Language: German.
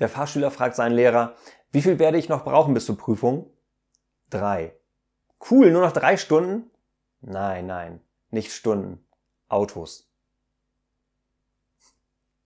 Der Fahrschüler fragt seinen Lehrer, wie viel werde ich noch brauchen bis zur Prüfung? Drei. Cool, nur noch drei Stunden? Nein, nein, nicht Stunden, Autos.